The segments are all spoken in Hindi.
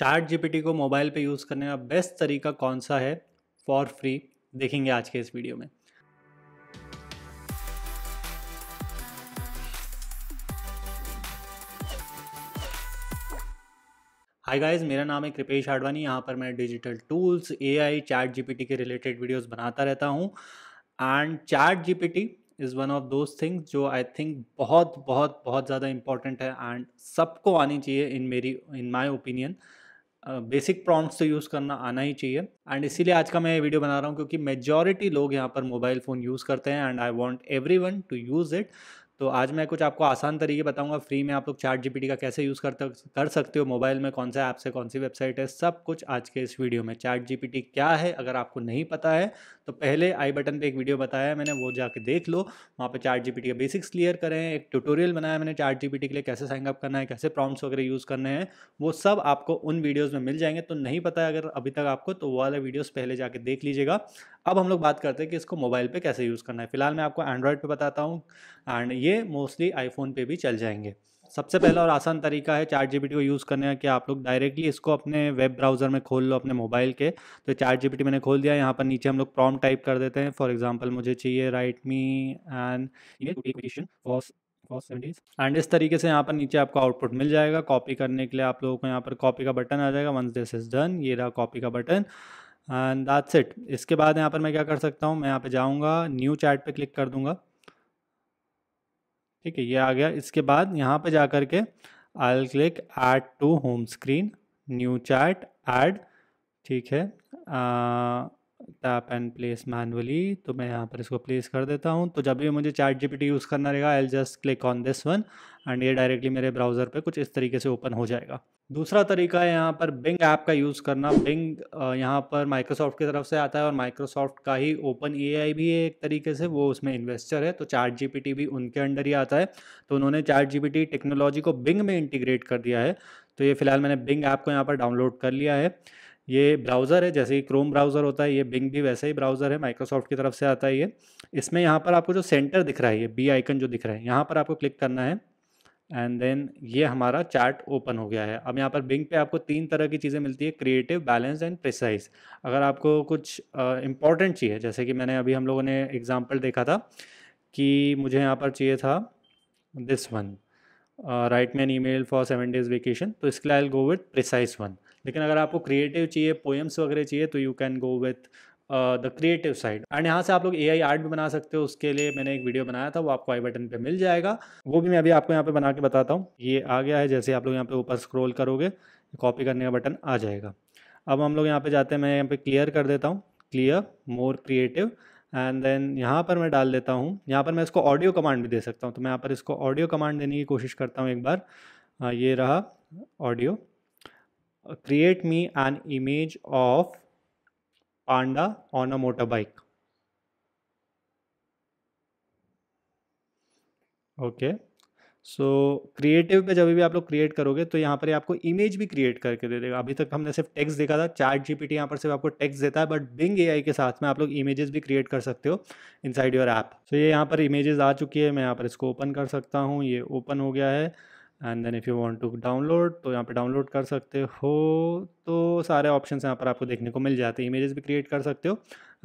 चार्ट जीपीटी को मोबाइल पे यूज़ करने का बेस्ट तरीका कौन सा है फॉर फ्री देखेंगे आज के इस वीडियो में हाय गाइस मेरा नाम है कृपेश आडवाणी यहाँ पर मैं digital tools AI chat GPT के रिलेटेड वीडियोस बनाता रहता हूँ and chat GPT is one of those things जो आई थिंक बहुत बहुत बहुत ज़्यादा इंपॉर्टेंट है एंड सबको आनी चाहिए इन मेरी in my opinion basic prompts तो यूज़ करना आना ही चाहिए एंड इसीलिए आज का मैं ये वीडियो बना रहा हूँ क्योंकि मेजॉरिटी लोग यहाँ पर मोबाइल फ़ोन यूज़ करते हैं and I want everyone to use it तो आज मैं कुछ आपको आसान तरीके बताऊंगा फ्री में आप लोग चार्ट जी का कैसे यूज़ कर कर सकते हो मोबाइल में कौन सा ऐप से कौन सी वेबसाइट है सब कुछ आज के इस वीडियो में चार्ट जी क्या है अगर आपको नहीं पता है तो पहले आई बटन पे एक वीडियो बताया मैंने वो जाके देख लो वहाँ पर चार्ट जी का बेसिक्स क्लियर करें एक ट्यूटोरियल बनाया मैंने चार्ट जी के लिए कैसे साइनअप करना है कैसे प्रॉम्प्स वगैरह यूज़ करने हैं वो सब आपको उन वीडियोज़ में मिल जाएंगे तो नहीं पता है अगर अभी तक आपको तो वो वाला वीडियोज़ पहले जाके देख लीजिएगा अब हम लोग बात करते हैं कि इसको मोबाइल पे कैसे यूज़ करना है फिलहाल मैं आपको एंड्रॉयड पे बताता हूँ एंड ये मोस्टली आईफोन पे भी चल जाएंगे सबसे पहला और आसान तरीका है चार जी को यूज़ करने का कि आप लोग डायरेक्टली इसको अपने वेब ब्राउज़र में खोल लो अपने मोबाइल के तो चार जी मैंने खोल दिया यहाँ पर नीचे हम लोग प्रॉम टाइप कर देते हैं फॉर एग्जाम्पल मुझे चाहिए राइट मी एंड एंड इस तरीके से यहाँ पर नीचे आपको आउटपुट मिल जाएगा कॉपी करने के लिए आप लोगों को यहाँ पर कॉपी का बटन आ जाएगा वंस दिस इज डन ये रहा कॉपी का बटन एंड दैट्स इट इसके बाद यहाँ पर मैं क्या कर सकता हूँ मैं यहाँ पे जाऊँगा न्यू चैट पे क्लिक कर दूँगा ठीक है ये आ गया इसके बाद यहाँ पे जा कर के I click add to home screen new chat add ठीक है टैप एंड प्लेस मैनुअली तो मैं यहाँ पर इसको प्लेस कर देता हूँ तो जब भी मुझे चैट जीपीटी यूज़ करना रहेगा I just click on this one and ये डायरेक्टली मेरे ब्राउज़र पे कुछ इस तरीके से ओपन हो जाएगा दूसरा तरीका है यहाँ पर बिंग ऐप का यूज़ करना बिंग यहाँ पर माइक्रोसॉफ्ट की तरफ से आता है और माइक्रोसॉफ्ट का ही ओपन ए भी है एक तरीके से वो उसमें इन्वेस्टर है तो चार्ट जी भी उनके अंडर ही आता है तो उन्होंने चार्ट जी टेक्नोलॉजी को बिंग में इंटीग्रेट कर दिया है तो ये फ़िलहाल मैंने बिंग ऐप को यहाँ पर डाउनलोड कर लिया है ये ब्राउज़र है जैसे ही क्रोम ब्राउज़र होता है ये बिंग भी वैसा ही ब्राउज़र है माइक्रोसॉफ्ट की तरफ से आता है ये इसमें यहाँ पर आपको जो सेंटर दिख रहा है ये बी आइकन जो दिख रहा है यहाँ पर आपको क्लिक करना है एंड देन ये हमारा चार्ट ओपन हो गया है अब यहाँ पर बिंग पे आपको तीन तरह की चीज़ें मिलती है क्रिएटिव बैलेंस एंड प्रिसाइज अगर आपको कुछ इंपॉर्टेंट चाहिए जैसे कि मैंने अभी हम लोगों ने एग्जाम्पल देखा था कि मुझे यहाँ पर चाहिए था this one write man email for seven days vacation तो इसके लिए I go with precise one लेकिन अगर आपको क्रिएटिव चाहिए पोएम्स वगैरह चाहिए तो you can go with the creative side and यहाँ से आप लोग ए आई आर्ट भी बना सकते हो उसके लिए मैंने एक वीडियो बनाया था वो आपको आई बटन पे मिल जाएगा वो भी मैं अभी आपको यहाँ पे बना के बताता हूँ ये आ गया है जैसे आप लोग यहाँ पे ऊपर स्क्रोल करोगे कॉपी करने का बटन आ जाएगा अब हम लोग यहाँ पे जाते हैं मैं यहाँ पे क्लियर कर देता हूँ clear more creative and then यहाँ पर मैं डाल देता हूँ यहाँ पर मैं इसको ऑडियो कमांड भी दे सकता हूँ तो मैं यहाँ पर इसको ऑडियो कमांड देने की कोशिश करता हूँ एक बार ये रहा audio create me an image of panda on a motorbike. Okay so creative पे जब भी आप लोग क्रिएट करोगे तो यहाँ पर आपको इमेज भी क्रिएट करके दे देगा अभी तक तो हमने सिर्फ टेक्स्ट देखा था चैट जीपीटी यहाँ पर सिर्फ आपको टेक्स्ट देता है बट बिंग एआई के साथ में आप लोग इमेजेस भी क्रिएट कर सकते हो इनसाइड योर ऐप सो ये यहाँ पर इमेजेस आ चुकी है मैं यहाँ पर इसको ओपन कर सकता हूँ ये ओपन हो गया है and then if you want to download तो यहाँ पे डाउनलोड कर सकते हो तो सारे ऑप्शंस यहाँ पर आपको देखने को मिल जाते हैं इमेजेस भी क्रिएट कर सकते हो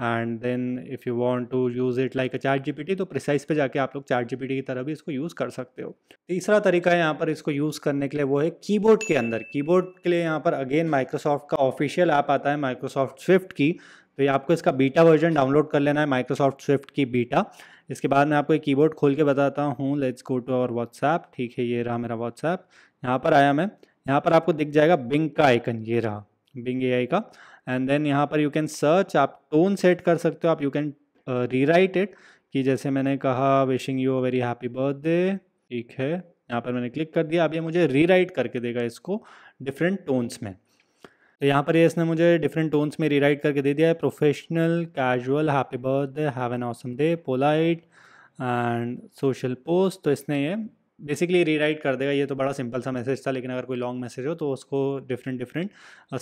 and then if you want to use it like a chat GPT तो प्रिसाइज पे जाके आप लोग चार्ट जीपीटी की तरह भी इसको यूज़ कर सकते हो तीसरा तरीका है यहाँ पर इसको यूज़ करने के लिए वो है कीबोर्ड के अंदर कीबोर्ड के लिए यहाँ पर अगेन माइक्रोसॉफ्ट का ऑफिशियल ऐप आता है माइक्रोसॉफ्ट स्विफ्ट की तो ये आपको इसका बीटा वर्जन डाउनलोड कर लेना है माइक्रोसॉफ्ट स्विफ्ट की बीटा इसके बाद मैं आपको एक कीबोर्ड खोल के बताता हूँ let's go to our WhatsApp ठीक है ये रहा मेरा व्हाट्सएप यहाँ पर आया मैं यहाँ पर आपको दिख जाएगा बिंग का आइकन ये रहा बिंग ए का एंड देन यहाँ पर यू कैन सर्च आप टोन सेट कर सकते हो आप यू कैन रीराइट इट कि जैसे मैंने कहा wishing you a very happy birthday ठीक है यहाँ पर मैंने क्लिक कर दिया अब ये मुझे रीराइट करके देगा इसको डिफरेंट टोन्स में तो यहाँ पर ये इसने मुझे डिफरेंट टोन्स में रीराइट करके दे दिया है professional casual happy birthday have an awesome day polite and social post तो इसने ये बेसिकली रीराइट कर देगा ये तो बड़ा सिंपल सा मैसेज था लेकिन अगर कोई लॉन्ग मैसेज हो तो उसको डिफरेंट डिफरेंट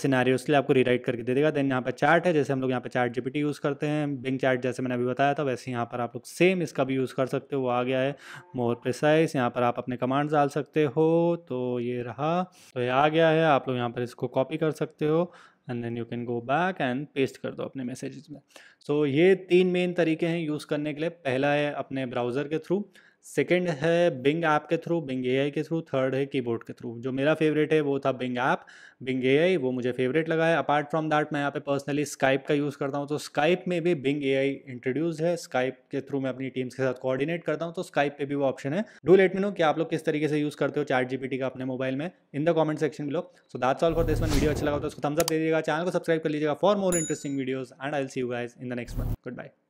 सिनारी के लिए आपको रीराइट करके दे देगा देन यहाँ पर चार्ट है जैसे हम लोग यहाँ पर चार्ट जी यूज़ करते हैं बिंग चार्ट जैसे मैंने अभी बताया था वैसे यहाँ पर आप लोग सेम इसका भी यूज़ कर सकते हो वो आ गया है मोर प्रिसाइज यहाँ पर आप अपने कमांड्स डाल सकते हो तो ये रहा तो ये आ गया है आप लोग यहाँ पर इसको कॉपी कर सकते हो and then you can go back and paste कर दो अपने मैसेजेस में सो so, ये तीन मेन तरीके हैं यूज़ करने के लिए पहला है अपने ब्राउज़र के थ्रू सेकेंड है बिंग ऐप के थ्रू बिंग एआई के थ्रू थर्ड है कीबोर्ड के थ्रू जो मेरा फेवरेट है वो था बिंग ऐप बिंग एआई वो मुझे फेवरेट लगा है अपार्ट फ्रॉम दैट मैं यहाँ पे पर्सनली स्काइप का यूज़ करता हूँ तो स्काइप में भी बिंग एआई इंट्रोड्यूस है स्काइप के थ्रू मैं अपनी टीम्स के साथ कोऑर्डिनेट करता हूँ तो स्काइप पे भी वो ऑप्शन है डू लेट मी नो कि आप लोग किस तरीके से यूज़ करते हो चार जीपीटी का अपने मोबाइल में इन द कॉमेंट सेक्शन लोग so that's all for this one video अच्छा लगा तो उसको थम्सअप दे दीजिएगा चैनल को सब्सक्राइब कर लीजिएगा for more interesting videos and I see you guys in the next one. Goodbye.